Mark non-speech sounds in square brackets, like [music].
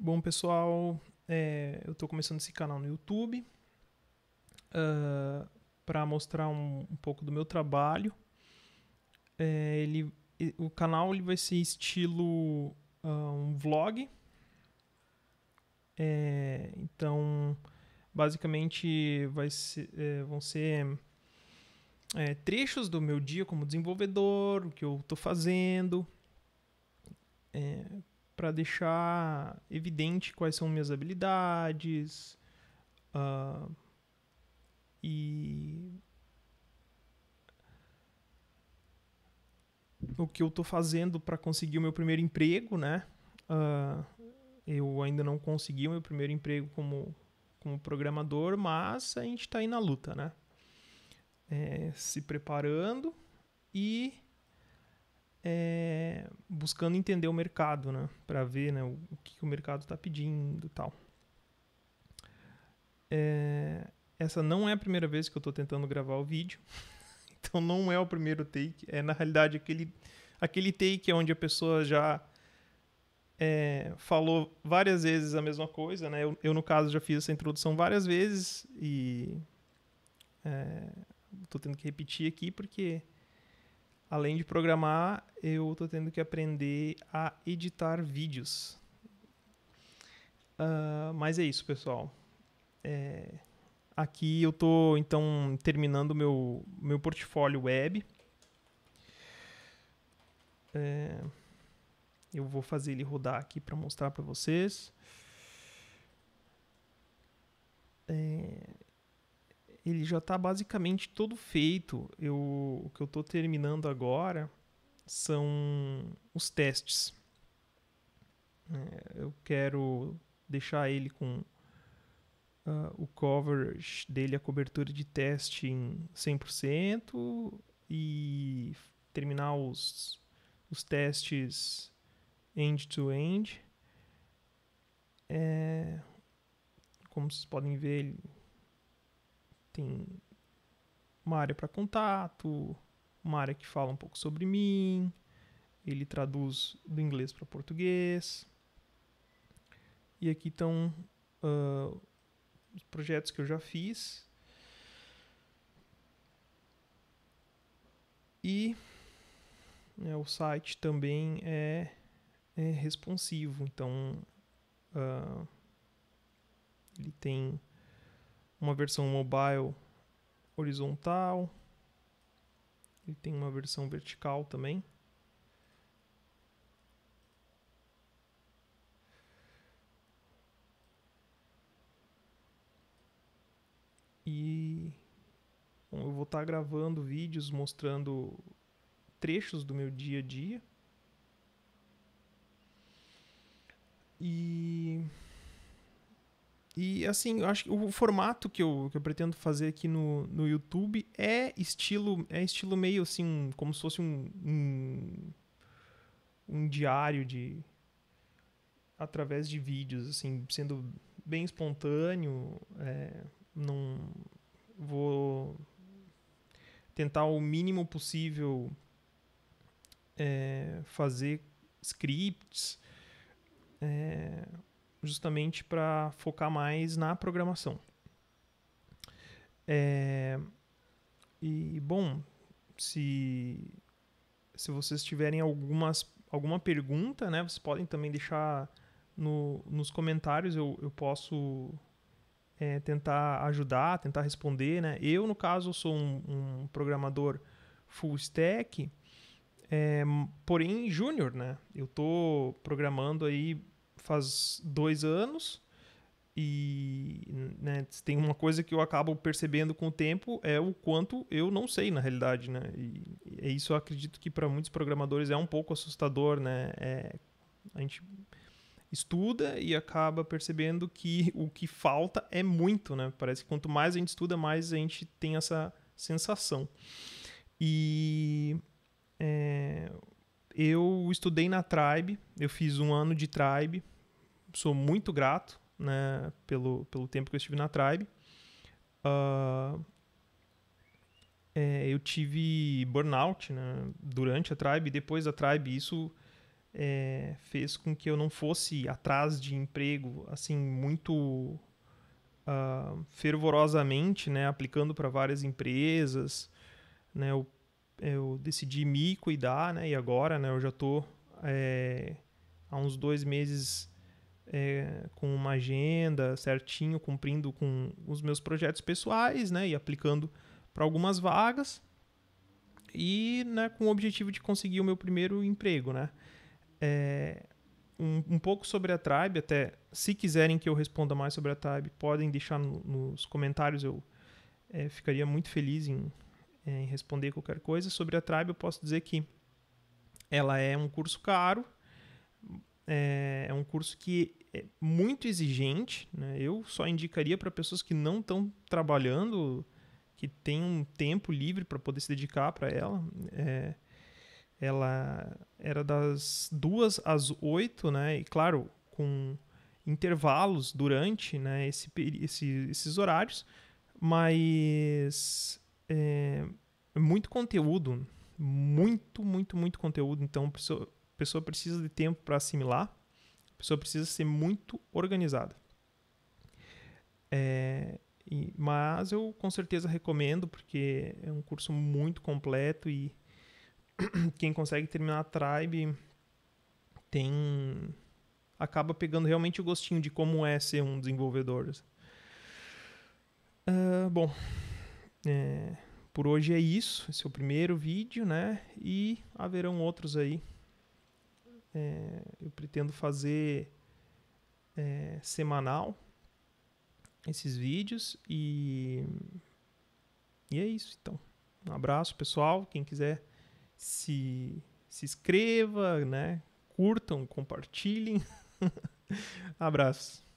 Bom, pessoal, é, eu estou começando esse canal no YouTube uh, ah, para mostrar um, um, pouco do meu trabalho. É, ele, o canal ele vai ser estilo uh, um vlog. É, então, basicamente, vai ser, é, vão ser é, trechos do meu dia como desenvolvedor, o que eu estou fazendo é, para deixar evidente quais são minhas habilidades uh, e o que eu estou fazendo para conseguir o meu primeiro emprego, né? Uh, eu ainda não consegui o meu primeiro emprego como, como programador, mas a gente está aí na luta, né? É, se preparando e é, buscando entender o mercado, né? Para ver né, o, o, que o mercado está pedindo tal. É, essa não é a primeira vez que eu estou tentando gravar o vídeo. [laughs] então não é o primeiro take. É, na realidade, aquele, aquele take é onde a pessoa já é, falou várias vezes a mesma coisa, né? Eu, eu, no caso, já fiz essa introdução várias vezes e... estou é, tendo que repetir aqui porque além de programar, eu estou tendo que aprender a editar vídeos. Uh, mas é isso, pessoal. É, aqui eu estou então terminando meu meu portfólio web. É, eu vou fazer ele rodar aqui para mostrar para vocês. É, ele já está basicamente todo feito. Eu, o que eu estou terminando agora são os testes. É, eu quero deixar ele com uh, o coverage dele, a cobertura de teste em 100% e terminar os, os testes end-to-end. -end. É, como vocês podem ver, ele tem uma área para contato, uma área que fala um pouco sobre mim, ele traduz do inglês para português. E aqui estão uh, os projetos que eu já fiz. E né, o site também é, é responsivo, então uh, ele tem uma versão mobile horizontal. Ele tem uma versão vertical também. E bom, eu vou estar tá gravando vídeos mostrando trechos do meu dia a dia. E e assim, eu acho que o formato que eu, que eu pretendo fazer aqui no, no YouTube é estilo, é estilo meio assim, como se fosse um, um, um diário de através de vídeos, assim, sendo bem espontâneo, é, não vou tentar o mínimo possível é, fazer scripts, é, justamente para focar mais na programação. É, e bom, se se vocês tiverem algumas alguma pergunta, né, vocês podem também deixar no, nos comentários. Eu, eu posso é, tentar ajudar, tentar responder, né? Eu no caso sou um, um programador full stack, é, porém júnior, né? Eu tô programando aí faz dois anos. E né, tem uma coisa que eu acabo percebendo com o tempo é o quanto eu não sei na realidade, né? E, e isso eu acredito que para muitos programadores é um pouco assustador, né? É, a gente estuda e acaba percebendo que o que falta é muito, né? Parece que quanto mais a gente estuda, mais a gente tem essa sensação. E é, eu estudei na Tribe, eu fiz um ano de Tribe sou muito grato né, pelo, pelo tempo que eu estive na Tribe. Uh, é, eu tive burnout né, durante a Tribe, depois da Tribe, isso é, fez com que eu não fosse atrás de emprego, assim, muito uh, fervorosamente, né, aplicando para várias empresas, né, eu, eu, decidi me cuidar, né, e agora, né, eu já estou é, há uns dois meses é, com uma agenda certinho, cumprindo com os meus projetos pessoais, né, e aplicando para algumas vagas e, né, com o objetivo de conseguir o meu primeiro emprego, né. É, um, um, pouco sobre a Tribe, até se quiserem que eu responda mais sobre a Tribe, podem deixar no, nos comentários, eu é, ficaria muito feliz em, é, em, responder qualquer coisa. Sobre a Tribe, eu posso dizer que ela é um curso caro, é, é um curso que é muito exigente. Né? Eu só indicaria para pessoas que não estão trabalhando, que têm um tempo livre para poder se dedicar para ela. É, ela era das duas às oito, né? E claro, com intervalos durante né, esse, esse, esses horários, mas é, é muito conteúdo, muito, muito, muito conteúdo. Então, a pessoa precisa de tempo para assimilar. A pessoa precisa ser muito organizada. É, e, mas eu com certeza recomendo, porque é um curso muito completo e [clears throat] quem consegue terminar a Tribe tem acaba pegando realmente o gostinho de como é ser um desenvolvedor. Uh, bom, é, por hoje é isso. Esse é o primeiro vídeo, né? E haverão outros aí é, eu pretendo fazer é, semanal esses vídeos e e é isso então um abraço pessoal quem quiser se se inscreva né curtam compartilhem [laughs] abraço